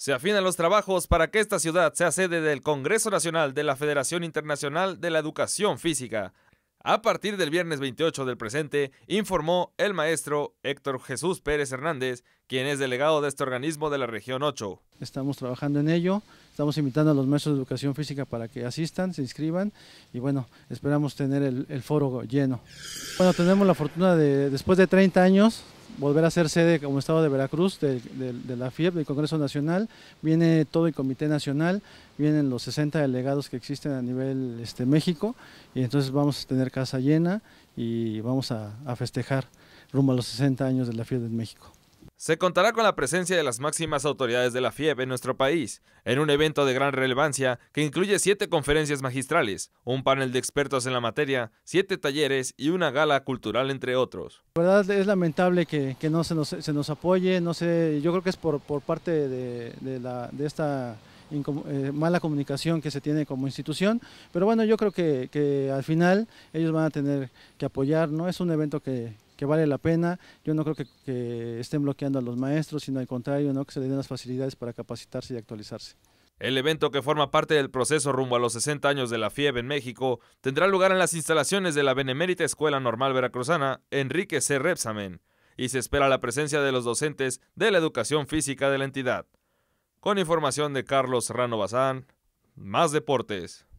Se afinan los trabajos para que esta ciudad sea sede del Congreso Nacional de la Federación Internacional de la Educación Física. A partir del viernes 28 del presente, informó el maestro Héctor Jesús Pérez Hernández, quien es delegado de este organismo de la región 8. Estamos trabajando en ello, estamos invitando a los maestros de educación física para que asistan, se inscriban y bueno, esperamos tener el, el foro lleno. Bueno, tenemos la fortuna de, después de 30 años, volver a ser sede como Estado de Veracruz de, la FIEP, del Congreso Nacional. Viene todo el Comité Nacional, vienen los 60 delegados que existen a nivel este, México y entonces vamos a tener casa llena y vamos a, festejar rumbo a los 60 años de la FIEP en México. Se contará con la presencia de las máximas autoridades de la FIEB en nuestro país, en un evento de gran relevancia que incluye siete conferencias magistrales, un panel de expertos en la materia, siete talleres y una gala cultural, entre otros. La verdad es lamentable que, que no se nos, se nos, apoye, no sé, yo creo que es por, por parte de, de, la, de esta eh, mala comunicación que se tiene como institución, pero bueno, yo creo que, que al final ellos van a tener que apoyar, ¿no? Es un evento que, que vale la pena. Yo no creo que, estén bloqueando a los maestros, sino al contrario, ¿no? que se les den las facilidades para capacitarse y actualizarse. El evento que forma parte del proceso rumbo a los 60 años de la FIEB en México tendrá lugar en las instalaciones de la Benemérita Escuela Normal Veracruzana Enrique C. Repsamen y se espera la presencia de los docentes de la educación física de la entidad. Con información de Carlos Rano Bazán, más deportes.